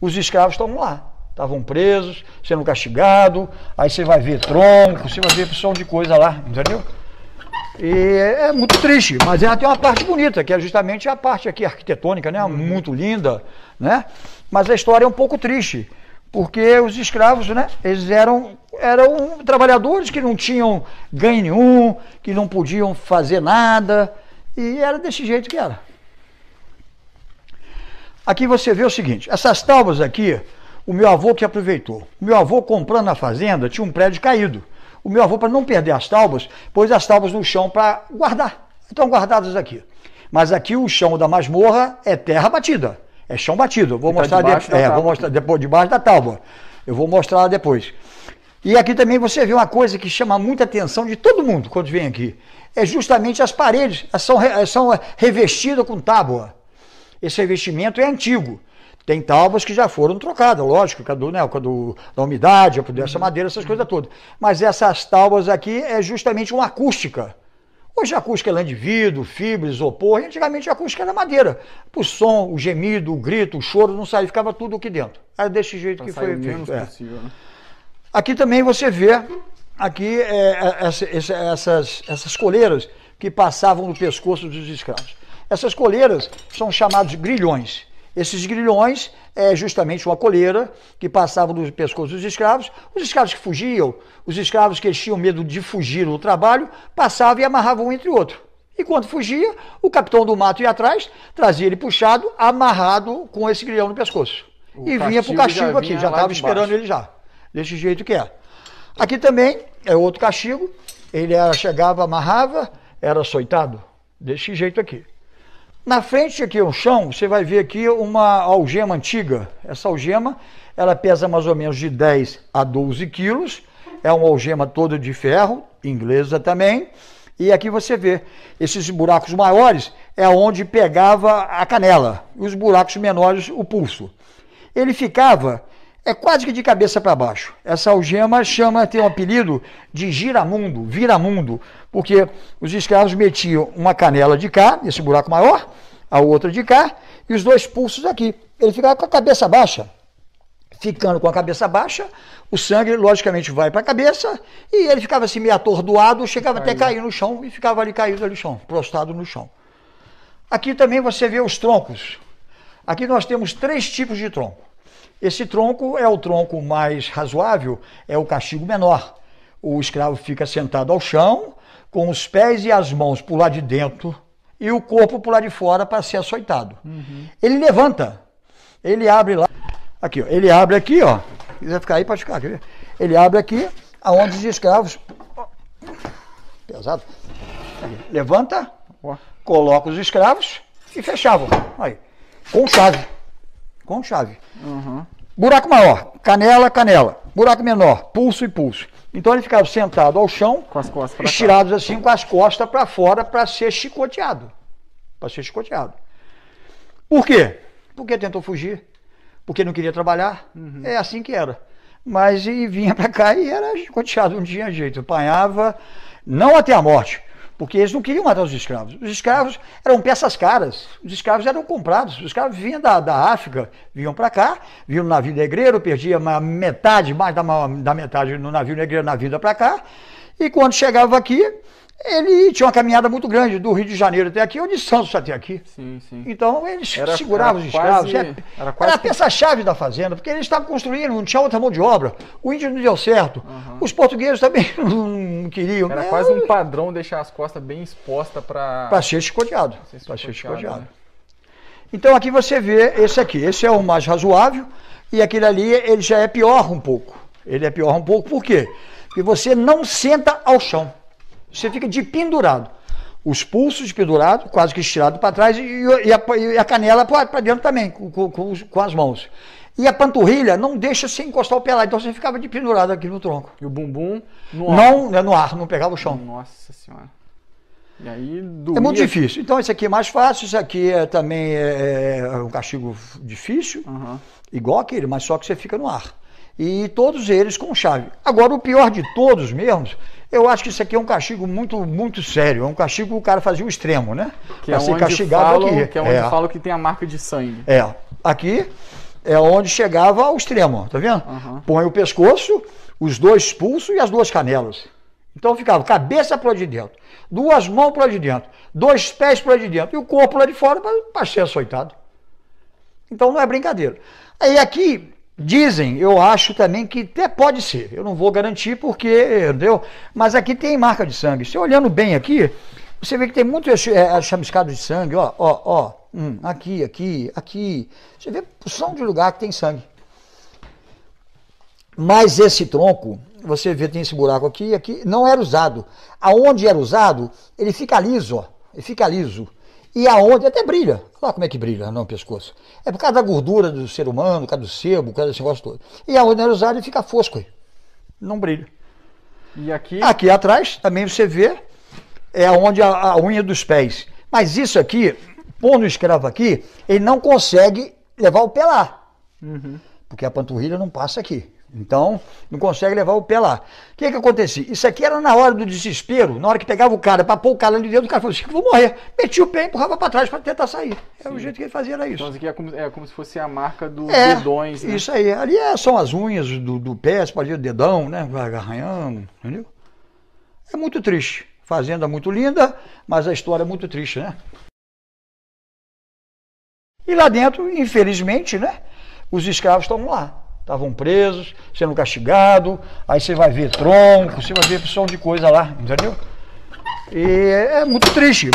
os escravos estavam lá. Estavam presos, sendo castigados, aí você vai ver tronco, você vai ver opção de coisa lá, entendeu? E é muito triste, mas ela tem uma parte bonita, que é justamente a parte aqui arquitetônica, né? Uhum. Muito linda, né? Mas a história é um pouco triste, porque os escravos, né? Eles eram, eram trabalhadores que não tinham ganho nenhum, que não podiam fazer nada, e era desse jeito que era. Aqui você vê o seguinte, essas tábuas aqui, o meu avô que aproveitou. O meu avô comprando na fazenda, tinha um prédio caído. O meu avô, para não perder as tábuas, pôs as tábuas no chão para guardar. Estão guardadas aqui. Mas aqui o chão da masmorra é terra batida. É chão batido. vou, tá mostrar, de... é, vou mostrar depois debaixo da tábua. Eu vou mostrar depois. E aqui também você vê uma coisa que chama muita atenção de todo mundo quando vem aqui. É justamente as paredes, são, são revestidas com tábua esse revestimento é antigo. Tem tábuas que já foram trocadas, lógico, por né, por da umidade, por dessa madeira, essas coisas todas. Mas essas tábuas aqui é justamente uma acústica. Hoje a acústica é lã de vidro, fibra, isopor. Antigamente a acústica era madeira. O som, o gemido, o grito, o choro, não saía, ficava tudo aqui dentro. Era desse jeito pra que foi feito. É. Possível, né? Aqui também você vê aqui é, é, essa, essa, essas, essas coleiras que passavam no pescoço dos escravos. Essas coleiras são chamados grilhões. Esses grilhões é justamente uma coleira que passava no pescoço dos escravos. Os escravos que fugiam, os escravos que tinham medo de fugir do trabalho, passavam e amarravam um entre o outro. E quando fugia, o capitão do mato ia atrás, trazia ele puxado, amarrado com esse grilhão no pescoço. O e vinha para o castigo aqui, já estava esperando ele já. Desse jeito que é. Aqui também é outro castigo. Ele era, chegava, amarrava, era açoitado. Desse jeito aqui. Na frente aqui ao chão, você vai ver aqui uma algema antiga. Essa algema, ela pesa mais ou menos de 10 a 12 quilos. É uma algema toda de ferro, inglesa também. E aqui você vê, esses buracos maiores é onde pegava a canela. E os buracos menores, o pulso. Ele ficava é quase que de cabeça para baixo. Essa algema chama, tem um apelido de giramundo, viramundo, porque os escravos metiam uma canela de cá, esse buraco maior, a outra de cá, e os dois pulsos aqui. Ele ficava com a cabeça baixa. Ficando com a cabeça baixa, o sangue logicamente vai para a cabeça e ele ficava assim meio atordoado, chegava até cair no chão e ficava ali caído no chão, prostrado no chão. Aqui também você vê os troncos. Aqui nós temos três tipos de tronco esse tronco é o tronco mais razoável, é o castigo menor. O escravo fica sentado ao chão, com os pés e as mãos para lá de dentro e o corpo para lá de fora para ser açoitado. Uhum. Ele levanta, ele abre lá, aqui, ó, ele abre aqui, ó. Quiser ficar aí, pode ficar. Ele abre aqui, aonde os escravos. Pesado. Levanta, coloca os escravos e fechavam. Aí. Com chave. Com chave. Uhum. Buraco maior, canela, canela. Buraco menor, pulso e pulso. Então ele ficava sentado ao chão, estirados assim com as costas para fora para ser chicoteado. Para ser chicoteado. Por quê? Porque tentou fugir, porque não queria trabalhar. Uhum. É assim que era. Mas e vinha para cá e era chicoteado, não tinha jeito. Apanhava, não até a morte, porque eles não queriam matar os escravos. Os escravos eram peças caras, os escravos eram comprados, os escravos vinham da, da África, vinham para cá, vinham no navio negreiro, perdia metade, mais da, da metade no navio negreiro na vida para cá, e quando chegava aqui, ele tinha uma caminhada muito grande do Rio de Janeiro até aqui ou de Santos até aqui. Sim, sim. Então eles era, seguravam era os escravos. Quase, é, era, era, quase era a peça-chave da fazenda, porque eles estavam construindo, não tinha outra mão de obra. O índio não deu certo. Uhum. Os portugueses também não queriam. Era né? quase um padrão deixar as costas bem expostas para. Para ser chicoteado. Para ser chicoteado. Né? Então aqui você vê esse aqui. Esse é o mais razoável e aquele ali ele já é pior um pouco. Ele é pior um pouco por quê? Porque você não senta ao chão. Você fica de pendurado. Os pulsos pendurados, quase que estirado para trás, e, e, a, e a, canela para dentro também, com, com, com as mãos. E a panturrilha não deixa se encostar o pé lá, então você ficava de pendurado aqui no tronco. E o bumbum no ar? Não, né, no ar, não pegava o chão. Nossa senhora. E aí doía. É muito difícil. Então esse aqui é mais fácil, esse aqui é, também é, é um castigo difícil, uhum. igual aquele, mas só que você fica no ar e todos eles com chave. Agora, o pior de todos mesmo eu acho que isso aqui é um castigo muito, muito sério. É um castigo que o cara fazia o extremo, né? Que é pra é ser castigado falam, aqui. Que é onde é. falam que tem a marca de sangue. É. Aqui é onde chegava ao extremo, tá vendo? Uhum. Põe o pescoço, os dois pulsos e as duas canelas. Então ficava cabeça para de dentro, duas mãos para de dentro, dois pés para de dentro e o corpo lá de fora para ser açoitado. Então não é brincadeira. Aí aqui Dizem, eu acho também que até pode ser. Eu não vou garantir porque, entendeu? Mas aqui tem marca de sangue. Se olhando bem aqui, você vê que tem muito é, chamiscado de sangue, ó, ó, ó. Hum, aqui, aqui, aqui. Você vê porção de lugar que tem sangue. Mas esse tronco, você vê, tem esse buraco aqui, aqui, não era usado. Aonde era usado, ele fica liso, ó. Ele fica liso. E aonde até brilha. Olha como é que brilha não, o pescoço. É por causa da gordura do ser humano, por causa do sebo, por causa desse negócio todo. E aonde não é usado, ele fica fosco. Aí. Não brilha. E aqui? Aqui atrás também você vê é onde a, a unha dos pés. Mas isso aqui, pondo o escravo aqui, ele não consegue levar o pé lá. Uhum. Porque a panturrilha não passa aqui. Então, não consegue levar o pé lá. O que que acontecia? Isso aqui era na hora do desespero, na hora que pegava o cara, para pôr o cara ali dentro, o cara falou assim, vou morrer. Metia o pé e empurrava para trás para tentar sair. É o jeito que ele fazia, era isso. Então, isso aqui é como, é como se fosse a marca dos é, dedões, né? isso aí. Ali é, são as unhas do, do pé, você pode ver o dedão, né? Vai arranhando, entendeu? É muito triste. Fazenda muito linda, mas a história é muito triste, né? E lá dentro, infelizmente, né? Os escravos estão lá estavam presos, sendo castigados, aí você vai ver tronco, você vai ver opção de coisa lá, entendeu? E é, é muito triste.